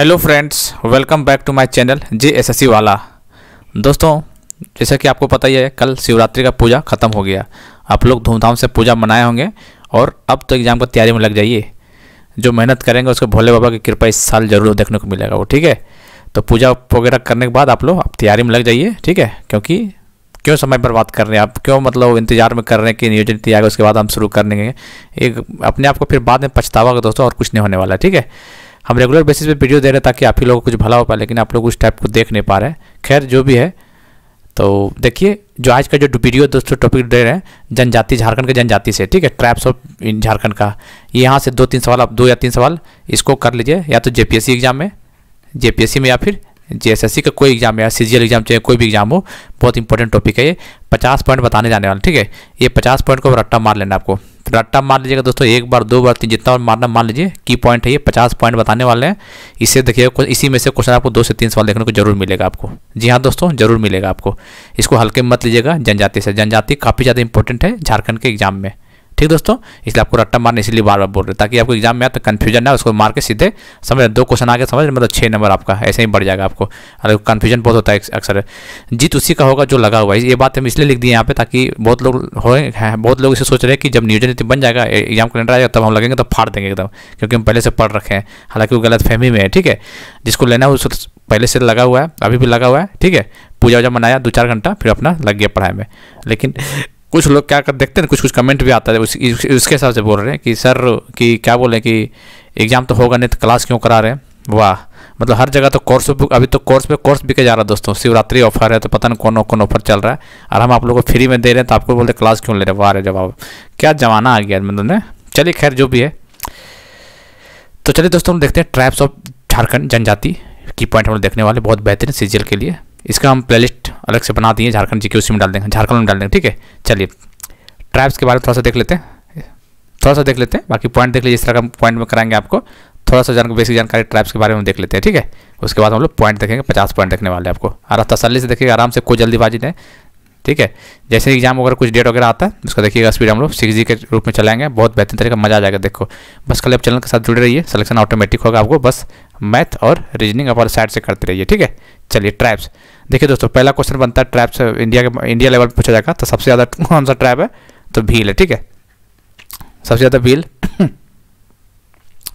Hello friends welcome back to my channel J S वाला दोस्तों जैसा कि आपको पता ही है कल शिवरात्रि का पूजा ख़त्म हो गया आप लोग धूमधाम से पूजा मनाए होंगे और अब तो एग्ज़ाम की तैयारी में लग जाइए जो मेहनत करेंगे उसको भोले बाबा की कृपा इस साल ज़रूर देखने को मिलेगा वो ठीक है तो पूजा वगैरह करने के बाद आप लोग आप तैयारी में लग जाइए ठीक है क्योंकि क्यों समय पर बात कर रहे हैं आप क्यों मतलब इंतजार में कर रहे हैं कि नियोजन तैयार उसके बाद हम शुरू लेंगे एक अपने आप को फिर बाद में पछतावा दोस्तों और कुछ नहीं होने वाला है ठीक है हम रेगुलर बेसिस पे वीडियो दे रहे हैं ताकि आप ही लोगों को कुछ भला हो पाए लेकिन आप लोग उस टाइप को देख नहीं पा रहे हैं खैर जो भी है तो देखिए जो आज का जो वीडियो दोस्तों टॉपिक दे रहे हैं जनजाति झारखंड के जनजाति से ठीक है ट्रैप्स ऑफ इन झारखंड का यहाँ से दो तीन सवाल आप दो या तीन सवाल इसको कर लीजिए या तो जे एग्ज़ाम में जे में या फिर जेएसएससी का कोई एग्जाम या सीजीएल एग्जाम चाहे कोई भी एग्जाम हो बहुत इंपॉर्टेंट टॉपिक है ये पचास पॉइंट बताने जाने वाला ठीक है ये पचास पॉइंट को रट्टा मार लेना आपको तो रट्टा मार लीजिएगा दोस्तों एक बार दो बार तीन जितना मारना मान लीजिए की पॉइंट है ये पचास पॉइंट बताने वाले हैं इससे देखिएगा इसी में से क्वेश्चन आपको दो से तीन सवाल देखने को जरूर मिलेगा आपको जी हाँ दोस्तों जरूर मिलेगा आपको इसको हल्के मत लीजिएगा जनजाति से जनजाति काफ़ी ज़्यादा इंपॉर्टेंट है झारखंड के एग्जाम में ठीक दोस्तों इसलिए आपको रट्टा मारने इसलिए बार बार बोल रहे ताकि आपको एग्जाम में आता कन्फ्यूजन ना उसको मार के सीधे समझ दो क्वेश्चन आगे समझ मतलब छः नंबर आपका ऐसे ही बढ़ जाएगा आपको अगर कन्फ्यूजन बहुत होता है अक्सर जीत उसी का होगा जो लगा हुआ है ये बात हम इसलिए लिख दिए यहाँ पे ताकि बहुत लोग हो बहुत लोग इसे सोच रहे हैं कि जब नियोजन नीति बन जाएगा एग्जाम कैलेंडर आएगा तब हम लगेंगे तो फाड़ देंगे एकदम क्योंकि हम पहले से पढ़ रखे हैं हालांकि वो गलत फहमी में है ठीक है जिसको लेना है उसको पहले से लगा हुआ है अभी भी लगा हुआ है ठीक है पूजा वूजा मनाया दो चार घंटा फिर अपना लग गया पढ़ाई में लेकिन कुछ लोग क्या कर देखते हैं कुछ कुछ कमेंट भी आता है उस, उस, उसके हिसाब से बोल रहे हैं कि सर कि क्या बोले कि एग्ज़ाम तो होगा नहीं तो क्लास क्यों करा रहे हैं वाह मतलब हर जगह तो कोर्स बुक अभी तो कोर्स पे कोर्स बिके जा रहा है दोस्तों शिवरात्रि ऑफर है तो पता नहीं कौन कौन ऑफर चल रहा है और हम आप लोग को फ्री में दे रहे हैं तो आपको बोलते क्लास क्यों ले रहे वाह रे जवाब क्या जमाना आ गया मतलब चलिए खैर जो भी है तो चलिए दोस्तों हम देखते हैं ट्राइब्स ऑफ झारखंड जनजाति की पॉइंट हम देखने वाले बहुत बेहतरीन सीजियल के लिए इसका हम प्लेलिस्ट अलग से बना दिए झारखंड जी के उसी में डाल देंगे झारखंड में डाल देंगे ठीक है चलिए ट्राइब्स के बारे में थोड़ा सा देख लेते हैं थोड़ा सा देख लेते हैं बाकी पॉइंट देख लीजिए इस तरह का पॉइंट में कराएंगे आपको थोड़ा सा जानकारी बेसिक जानकारी ट्राइब्स के बारे में देख लेते हैं ठीक है उसके बाद हम लोग पॉइंट देखेंगे पचास पॉइंट देखने वाले आपको आराम तसली से देखिएगा आराम से कोई जल्दीबाजी नहीं ठीक है जैसे एग्जाम वगैरह कुछ डेट वगैरह आता है उसका देखिएगा स्पीड हम लोग सिक्स जी के रूप में चलाएंगे बहुत बेहतरीन तरीके का मजा आ जाएगा देखो बस कल आप चैनल के साथ जुड़े रहिए सिलेक्शन ऑटोमेटिक होगा आपको बस मैथ और रीजनिंग अपर साइड से करते रहिए ठीक है चलिए ट्राइब्स देखिए दोस्तों पहला क्वेश्चन बनता है ट्राइब्स इंडिया के इंडिया लेवल पर पूछा जाएगा तो सबसे ज़्यादा कौन सा ट्राइब है तो भील है ठीक है सबसे ज़्यादा भील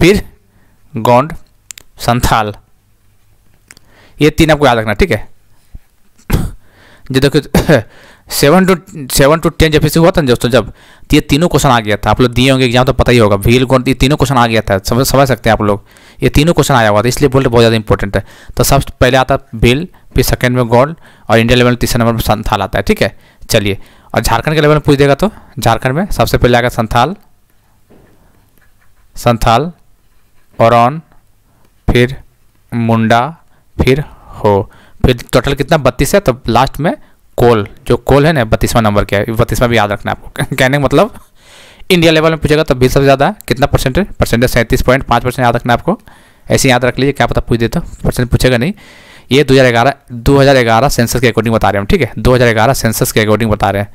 फिर गोंड संथाल ये तीन आपको याद रखना ठीक है जो देखो seven two seven two ten जब से हुआ था ना दोस्तों जब ये तीनों क्वेश्चन आ गया था आप लोग दिए होंगे एग्जाम तो पता ही होगा भील गोंड ये तीनों क्वेश्चन आ गया था समझ समझ सकते हैं आप लोग ये तीनों क्वेश्चन आया हुआ था इसलिए बोल रहे बहुत ज़्यादा इंपॉर्टेंट है तो सबसे पहले आता बिल फिर सेकंड में गोल्ड और इंडिया लेवल में तीसरे नंबर पर संथाल आता है ठीक है चलिए और झारखंड के लेवल में पूछ देगा तो झारखंड में सबसे पहले आएगा संथाल संथाल और फिर मुंडा फिर हो फिर टोटल कितना बत्तीस है तो लास्ट में कोल जो कोल है ना बत्तीसवां नंबर क्या है बत्तीसवां भी याद रखना है आपको कहने का मतलब इंडिया लेवल में पूछेगा तब भी सबसे ज़्यादा कितना परसेंटेज परसेंटेज सैंतीस पॉइंट पाँच परसेंट याद रखना आपको ऐसे याद रख लीजिए क्या पता पूछ देता तो परसेंट पूछेगा नहीं ये 2011 ग्यारह सेंसस के अकॉर्डिंग बता रहे हम ठीक है 2011 सेंसस के अकॉर्डिंग बता रहे हैं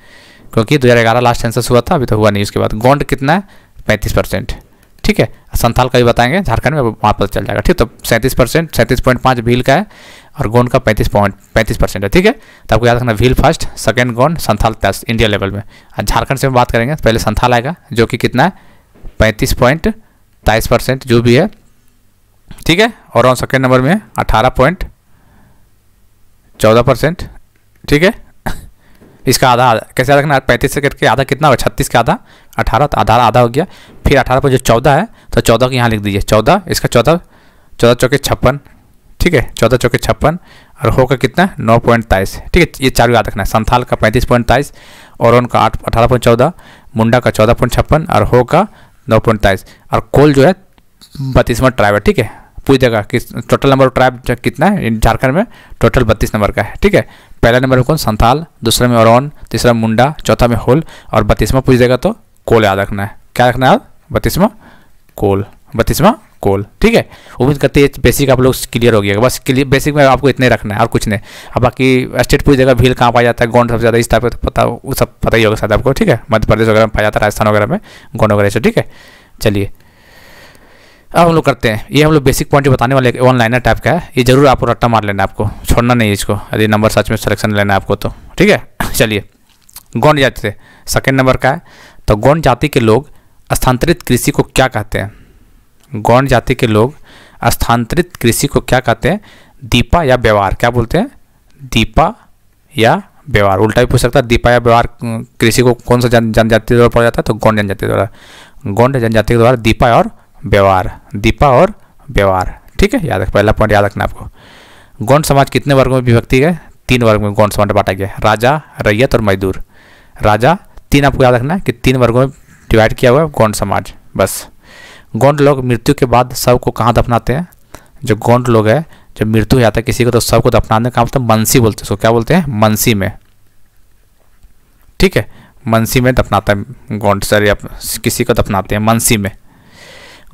क्योंकि 2011 लास्ट सेंसस हुआ था अभी तो हुआ नहीं उसके बाद गोंड कितना है पैंतीस परसेंट ठीक है संथाल का भी बताएंगे झारखंड में वहाँ पर चल जाएगा ठीक तो सैंतीस परसेंट सैंतीस पॉइंट पाँच भील का है और गोन का पैंतीस पॉइंट पैंतीस परसेंट है ठीक है तो आपको याद रखना Bhil first second Gond Santhal third India level में झारखंड से हम बात करेंगे तो पहले संथाल आएगा जो कि कितना है पैंतीस पॉइंट तेईस परसेंट जो भी है ठीक है और ऑन सेकेंड नंबर में अठारह पॉइंट चौदह परसेंट ठीक है इसका आधा कैसे याद रखना पैंतीस से करके आधा कितना होगा छत्तीस का आधा अठारह तो आधा आधा हो गया फिर अठारह पर जो चौदह है तो चौदह को यहाँ लिख दीजिए चौदह इसका चौदह चौदह चौके छप्पन ठीक है चौदह चौके छप्पन और हो का कितना नौ पॉइंट तेईस ठीक है ये चार याद रखना है संथाल का पैंतीस पॉइंट तेईस और उनका आठ अठारह पॉइंट चौदह मुंडा का चौदह पॉइंट छप्पन और हो का नौ पॉइंट तेईस और कोल जो है बत्तीसवां ट्राइब है ठीक है पूछ देगा कि टोटल नंबर ट्राइब कितना है झारखंड में टोटल बत्तीस नंबर का है ठीक है पहला नंबर में कौन संथाल दूसरा में औरन तीसरा मुंडा चौथा में होल और बत्तीसवां पूछ देगा तो कोल याद रखना है क्या रखना है बत्तीसवां कोल बत्तीसवां कोल ठीक है उम्मीद करते हैं बेसिक आप लोग क्लियर हो गया बस क्लियर बेसिक में आपको इतने रखना है और कुछ नहीं अब बाकी स्टेट पूछ जगह भील कहाँ पाया जाता है गोंड सबसे ज़्यादा इस टाइप का तो पता वो सब पता ही होगा शायद आपको ठीक है मध्य प्रदेश वगैरह में पाया जाता है राजस्थान वगैरह में गोंड वगैरह से ठीक है चलिए अब हम लोग करते हैं ये हम लोग बेसिक पॉइंट बताने वाले वन लाइनर टाइप का है ये जरूर आपको रट्टा मार लेना आपको छोड़ना नहीं इसको यदि नंबर सच में सिलेक्शन लेना है आपको तो ठीक है चलिए गौंड जाति सेकेंड नंबर का है तो गौंड जाति के लोग स्थानांतरित कृषि को क्या कहते हैं गौंड जाति के लोग स्थानांतरित कृषि को क्या कहते हैं दीपा या व्यवहार क्या बोलते हैं दीपा या व्यवहार उल्टा भी पूछ सकता है दीपा या व्यवहार कृषि को कौन सा जनजाति के द्वारा पढ़ा जाता है तो गौंड जनजाति द्वारा गौंड जनजाति के द्वारा दीपा और व्यवहार दीपा और व्यवहार ठीक है याद रख पहला पॉइंट याद रखना आपको गौंड समाज कितने वर्गों में विभक्ति है तीन वर्ग में गौंड समाज बांटा गया राजा रैयत और मजदूर राजा तीन आपको याद रखना है कि तीन वर्गों में डिवाइड किया हुआ है गौंड समाज बस गौंड लोग मृत्यु के बाद शव को कहाँ दफनाते हैं जो गौंड लोग हैं जब मृत्यु हो जाता है किसी को तो शव को दफनाने का मतलब मनसी बोलते हैं उसको क्या बोलते हैं मनसी में ठीक है मनसी में दफनाता है गौंड सर या किसी को दफनाते हैं मनसी में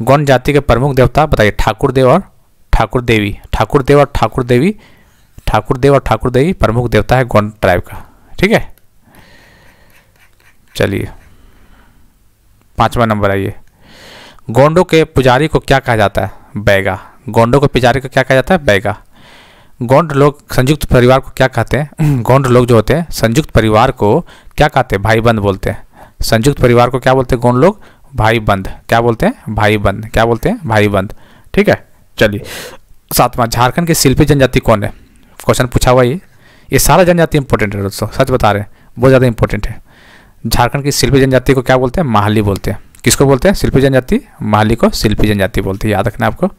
गौंड जाति के प्रमुख देवता बताइए ठाकुर देव और ठाकुर देवी ठाकुर देव और ठाकुर देवी ठाकुर देव और ठाकुर देवी प्रमुख देवता है गौंड ट्राइब का ठीक है चलिए पांचवा नंबर आइए गोंडो के पुजारी को क्या कहा जाता है बैगा गोंडो के पुजारी को क्या कहा जाता है बैगा गोंड लोग संयुक्त परिवार को क्या कहते हैं गोंड लोग जो होते हैं संयुक्त परिवार को क्या कहते हैं भाई बंद बोलते हैं संयुक्त परिवार को क्या बोलते हैं गोंड लोग भाई बंद क्या बोलते हैं भाई बंद क्या बोलते हैं भाई बंद ठीक है चलिए सातवां झारखंड की शिल्पी जनजाति कौन है क्वेश्चन पूछा हुआ ये ये सारा जनजाति इंपॉर्टेंट है दोस्तों सच बता रहे हैं बहुत ज़्यादा इंपॉर्टेंट है झारखंड की शिल्पी जनजाति को क्या बोलते हैं माहली बोलते हैं किसको बोलते हैं शिल्पी जनजाति माली को शिल्पी जनजाति बोलते हैं याद रखना आपको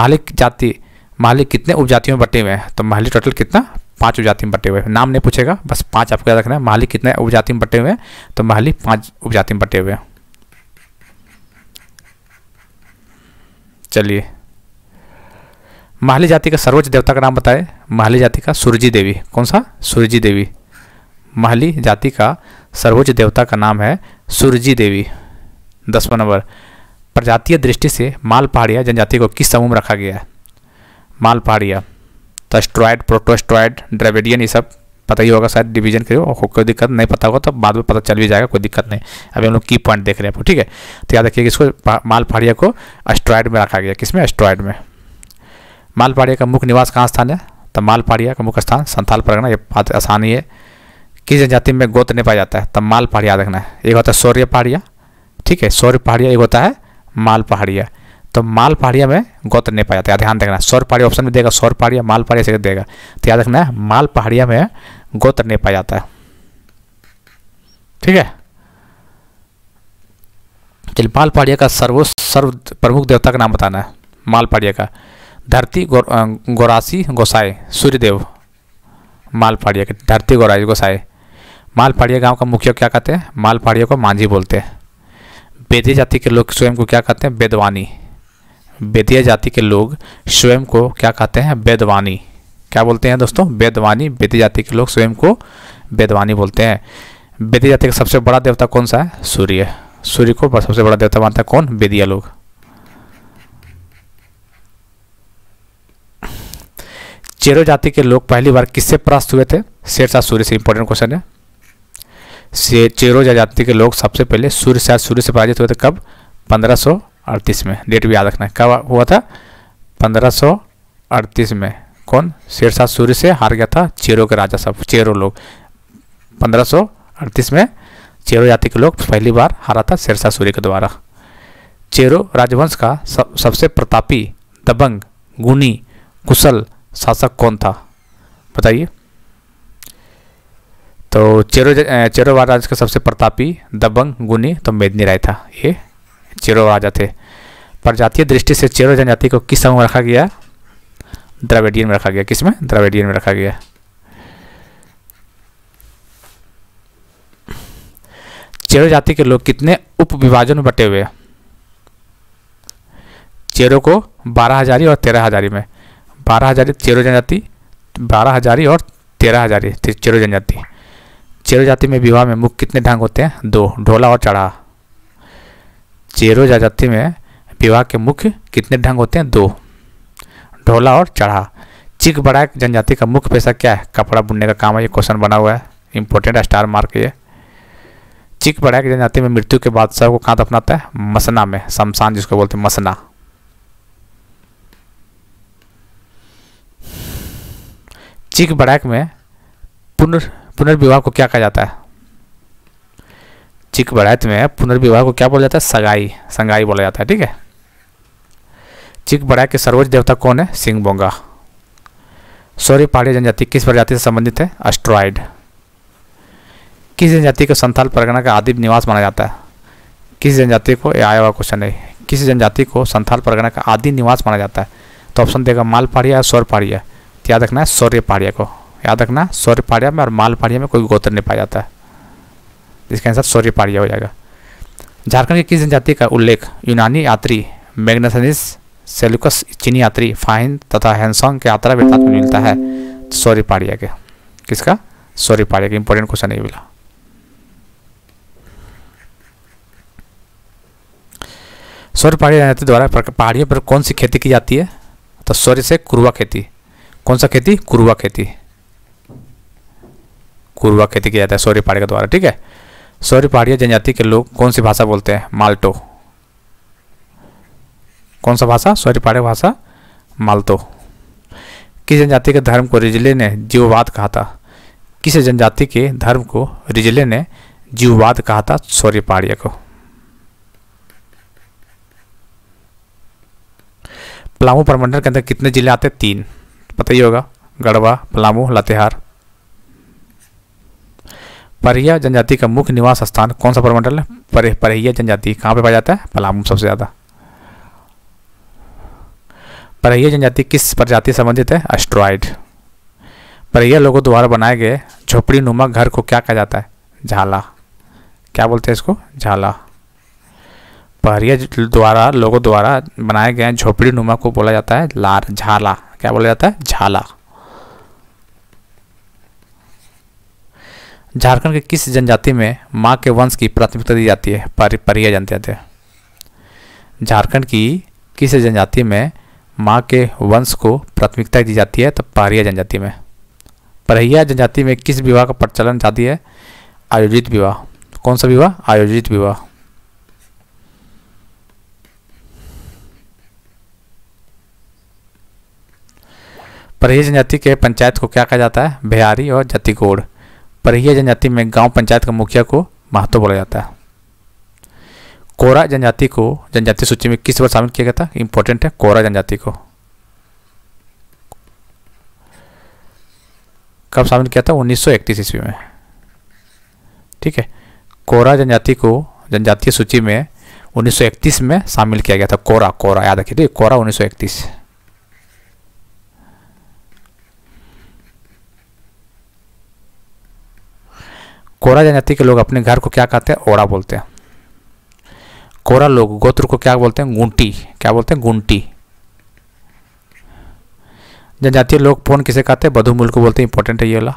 मालिक जाति मालिक कितने उपजातियों में बटे हुए हैं तो माली टोटल कितना पांच उपजाति में बटे हुए हैं नाम नहीं पूछेगा बस पांच आपको याद रखना है माली कितने उपजाति में बटे हुए हैं तो माली पांच उपजाति में बटे हुए हैं चलिए महाली जाति का सर्वोच्च देवता का नाम बताए महाली जाति का सूर्यजी देवी कौन सा सूर्यजी देवी महाली जाति का सर्वोच्च देवता का नाम है सूर्यजी देवी दसवा नंबर प्रजातीय दृष्टि से माल पहाड़िया जनजाति को किस समूह में रखा गया है माल पहाड़िया तो एस्ट्रॉयड प्रोटोस्ट्रॉयड ड्रेवेडियन ये सब पता ही होगा शायद डिवीजन के कोई दिक्कत नहीं पता होगा तो बाद में पता चल भी जाएगा कोई दिक्कत नहीं अभी हम लोग की पॉइंट देख रहे हैं आपको ठीक है तो याद रखिए इसको माल पहाड़िया को एस्ट्रॉयड में रखा गया किसमें एस्ट्रॉयड में माल पहाड़िया का मुख्य निवास कहाँ स्थान है तो माल पहाड़िया का मुख्य स्थान संथाल परगना ये बात आसानी है किस जनजाति में गोत नहीं पाया जाता है तब तो माल पहाड़िया देखना है एक होता है सौर्य पहाड़िया ठीक है सौर पहाड़िया एक होता है माल पहाड़िया तो माल पहाड़िया में गौत नहीं पाया जाता है ध्यान देखना सौर पहाड़िया ऑप्शन में देगा सौर पहाड़िया माल पहाड़िया से देगा तो याद रखना है माल पहाड़िया में गोत्र नहीं पाया जाता है ठीक है चलिए माल पहाड़िया का सर्वो सर्व प्रमुख देवता का नाम बताना है माल पहाड़िया का धरती गोरासी गोसाई सूर्यदेव माल पहाड़िया के धरती गोरासी गोसाई माल पहाड़िया गाँव का मुखिया क्या कहते हैं माल पहाड़िया को मांझी बोलते हैं बेदिया जाति के लोग स्वयं को क्या कहते हैं बेदवानी बेदिया जाति के लोग स्वयं को क्या कहते हैं बेदवानी क्या बोलते हैं दोस्तों बेदवानी बेदिया जाति के लोग स्वयं को बेदवानी बोलते हैं बेदिया जाति का सबसे बड़ा देवता कौन सा है सूर्य सूर्य को सबसे बड़ा देवता मानता है कौन बेदिया लोग चेरो जाति के लोग पहली बार किससे परास्त हुए थे शेरशाह सूर्य से इंपॉर्टेंट क्वेश्चन है से चेरो जाति के लोग सबसे पहले सूर्य से सूर्य से पराजित हुए थे कब 1538 में डेट भी याद रखना है कब हुआ था 1538 में कौन शेरशाह सूर्य से हार गया था चेरो के राजा सब चेरो लोग 1538 में चेरो जाति के लोग पहली बार हारा था शेरशाह सूर्य के द्वारा चेरो राजवंश का सब, सबसे प्रतापी दबंग गुनी कुशल शासक कौन था बताइए तो चेरो चेरो राज का सबसे प्रतापी दबंग गुनी तो मेदनी राय था ये चेरो राजा थे प्रजातीय दृष्टि से चेरो जनजाति को किस समूह में रखा गया द्रविडियन में रखा गया किस में द्रविडियन में रखा गया चेरो जाति के लोग कितने उप विभाजन में बटे हुए चेरो को बारह हजारी और तेरह हजारी में बारह हजारी चेरो जनजाति बारह हजारी और तेरह हजारी चेरो जनजाति चेरो जाति में विवाह में मुख्य कितने ढंग होते हैं दो ढोला और चढ़ा चेरो जाति में विवाह के मुख्य कितने ढंग होते हैं दो ढोला और चढ़ा चिक बड़ा जनजाति का मुख्य पैसा क्या है कपड़ा बुनने का काम है ये क्वेश्चन बना हुआ है इंपॉर्टेंट स्टार मार्क ये चिक बड़ा जनजाति में मृत्यु के बादशाह को कहाँ दफनाता है मसना में शमशान जिसको बोलते हैं मसना चिक बड़ैक में पुनर् पुनर्विवाह को क्या कहा जाता है चिक बढ़ैत में पुनर्विवाह को क्या बोला जाता है सगाई संगाई बोला जाता है ठीक है चिक बढ़ैत के सर्वोच्च देवता कौन है सिंह बोंगा सौर्य पहाड़ी जनजाति किस प्रजाति से संबंधित है अस्ट्रॉइड किस जनजाति को संथाल परगना का आदि निवास माना जाता है किस जनजाति को यह आया हुआ क्वेश्चन है किस जनजाति को संथाल परगना का आदि निवास माना जाता है तो ऑप्शन देगा माल पहाड़िया सौर पहाड़िया याद रखना है सौर्य पहाड़िया को याद रखना सौर्य पारिया में और माल पाड़िया में कोई गोत्र नहीं पाया जाता है जिसका आंसर सौर्य पाड़िया हो जाएगा झारखंड की किस जनजाति का उल्लेख यूनानी यात्री मैग्नसनिस सेलुकस चीनी यात्री फाइन तथा हैंसोंग के यात्रा वृत्तांत में मिलता है सौर्य पाड़िया के किसका सौर्य पाड़िया का इंपॉर्टेंट क्वेश्चन नहीं मिला सौर्य पहाड़ी जनजाति द्वारा पहाड़ियों पर कौन सी खेती की जाती है तो सौर्य से कुरुआ खेती कौन सा खेती कुरुआ खेती कुरुआ खेती किया जाता है सौर्य पहाड़ी के द्वारा ठीक है सौर्य पहाड़िया जनजाति के लोग कौन सी भाषा बोलते हैं माल्टो कौन सा भाषा सौर्य पहाड़ी भाषा माल्टो किस जनजाति के धर्म को रिजले ने जीववाद कहा था किस जनजाति के धर्म को रिजले ने जीववाद कहा था सौर्य पहाड़िया को पलामू प्रमंडल के अंदर कितने जिले आते हैं तीन पता ही होगा गढ़वा पलामू लातेहार परहिया जनजाति का मुख्य निवास स्थान कौन सा परमंडल है हम्म। परे परहिया जनजाति कहाँ पे पाया जाता है पलामू सबसे ज़्यादा परहिया जनजाति किस प्रजाति संबंधित है एस्ट्रॉइड परहिया लोगों द्वारा बनाए गए झोपड़ी नुमा घर को क्या कहा जाता है झाला क्या बोलते हैं इसको झाला परिया द्वारा लोगों द्वारा बनाए गए झोपड़ी नुमा को बोला जाता है लार झाला क्या बोला जाता है झाला झारखंड के किस जनजाति में माँ के वंश की प्राथमिकता दी जाती है परिया जनजाति थे झारखंड की किस जनजाति में माँ के वंश को प्राथमिकता दी जाती है तो पारिया जनजाति में परहिया जनजाति में किस विवाह का प्रचलन जाती है आयोजित विवाह कौन सा विवाह आयोजित विवाह परहिया जनजाति के पंचायत को क्या कहा जाता है बिहारी और जतिकोड़ परहिया जनजाति में गांव पंचायत का मुखिया को महत्व बोला जाता है कोरा जनजाति को जनजाति सूची में किस बार शामिल किया गया था इंपॉर्टेंट है कोरा जनजाति को कब शामिल किया था 1931 ईस्वी में ठीक है कोरा जनजाति को जनजातीय सूची में 1931 में शामिल किया गया था कोरा कोरा याद रखिए कोरा 1931 कोरा जनजाति के लोग अपने घर को क्या कहते हैं ओड़ा बोलते हैं कोरा लोग गोत्र को क्या बोलते हैं गुंटी क्या बोलते हैं गुंटी जनजातीय लोग फोन किसे कहते हैं बधु मूल को बोलते हैं इंपॉर्टेंट है ये वाला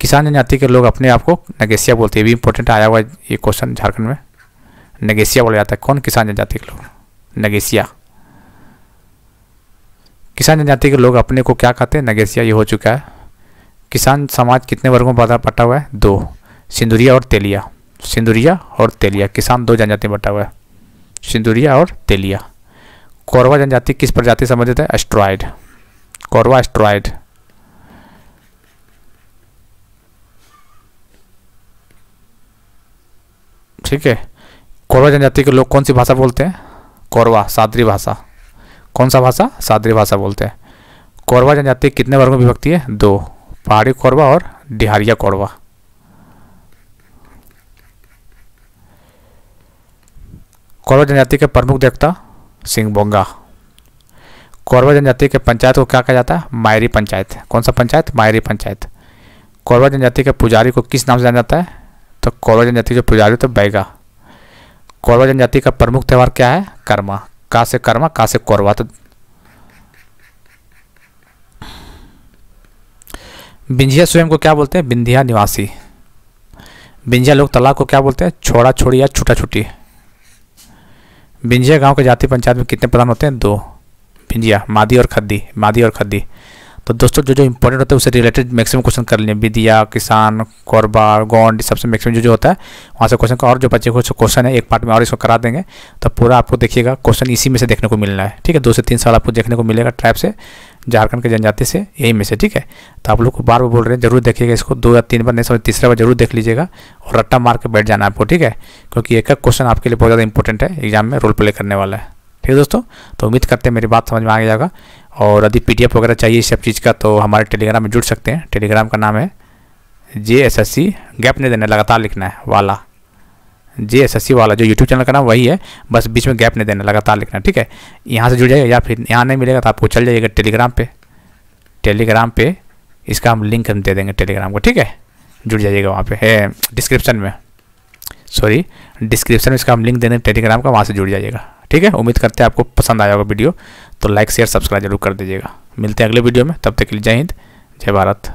किसान जनजाति के लोग अपने आप को नगेसिया बोलते हैं ये भी इंपॉर्टेंट आया हुआ ये क्वेश्चन झारखंड में नगेसिया बोला जाता है कौन किसान जनजाति के लोग नगेसिया किसान जनजाति के लोग अपने को क्या कहते हैं नगेसिया ये हो चुका है किसान समाज कितने वर्गों में बटा हुआ है दो सिंदुरिया और तेलिया सिंदुरिया और तेलिया किसान दो जनजाति में बटा हुआ है सिंदुरिया और तेलिया कौरवा जनजाति किस प्रजाति से संबंधित है एस्ट्रॉयड कौरवा एस्ट्रॉयड ठीक है कौरवा जनजाति के लोग कौन सी भाषा बोलते हैं कौरवा सादरी भाषा कौन सा भाषा सादरी भाषा बोलते हैं कौरवा जनजाति कितने वर्गों में विभक्ति है दो पहाड़ी कोरवा और डिहारिया कोरवा कोरवा जनजाति के प्रमुख देवता सिंहबोंगा कोरवा जनजाति के पंचायत को क्या कहा जाता है मायरी पंचायत कौन सा पंचायत मायरी पंचायत कोरवा जनजाति के पुजारी को किस नाम से जाना जाता है तो कोरवा जनजाति के पुजारी तो बैगा कोरवा जनजाति का प्रमुख त्यौहार क्या है कर्मा का से कर्मा का से कोरवा तो बिंजिया स्वयं को क्या बोलते हैं बिंधिया निवासी बिंजिया लोग तलाक को क्या बोलते हैं छोड़ा छोड़ी या छुटा छुटी बिंजिया गांव के जाति पंचायत में कितने प्रधान होते हैं दो बिंझिया मादी और खद्दी मादी और खद्दी तो दोस्तों जो जो इंपॉर्टेंट होता है उससे रिलेटेड मैक्सिमम क्वेश्चन कर लिए विदिया किसान कौरबा गौंड सबसे मैक्सिमम जो जो होता है वहाँ से क्वेश्चन का और जो बच्चे को क्वेश्चन है एक पार्ट में और इसको करा देंगे तो पूरा आपको देखिएगा क्वेश्चन इसी में से देखने को मिलना है ठीक है दो से तीन साल आपको देखने को मिलेगा ट्रैप से झारखंड के जनजाति से यही में से ठीक है तो आप लोग को बार बार बोल रहे हैं जरूर देखिएगा इसको दो या तीन बार नहीं समझ तीसरा बार जरूर देख लीजिएगा और रट्टा मार के बैठ जाना आपको ठीक है क्योंकि एक एक क्वेश्चन आपके लिए बहुत ज़्यादा इंपॉर्टेंट है एग्जाम में रोल प्ले करने वाला है ठीक है दोस्तों तो उम्मीद करते हैं मेरी बात समझ में आ जाएगा और यदि पी वगैरह चाहिए इस सब चीज़ का तो हमारे टेलीग्राम में जुड़ सकते हैं टेलीग्राम का नाम है J S S C gap नहीं देना लगातार लिखना है वाला जे एस एस सी वाला जो यूट्यूब चैनल का नाम वही है बस बीच में गैप नहीं देना लगातार लिखना ठीक है यहाँ से जुड़ जाएगा या फिर यहाँ नहीं मिलेगा तो आपको चल जाइएगा टेलीग्राम पे टेलीग्राम पे इसका हम लिंक हम दे देंगे टेलीग्राम को ठीक है जुड़ जाइएगा वहाँ पे है डिस्क्रिप्शन में सॉरी डिस्क्रिप्शन में इसका हम लिंक दे देंगे टेलीग्राम का वहाँ से जुड़ जाइएगा ठीक है उम्मीद करते हैं आपको पसंद आया होगा वीडियो तो लाइक शेयर सब्सक्राइब जरूर कर दीजिएगा मिलते हैं अगले वीडियो में तब तक के लिए जय हिंद जय भारत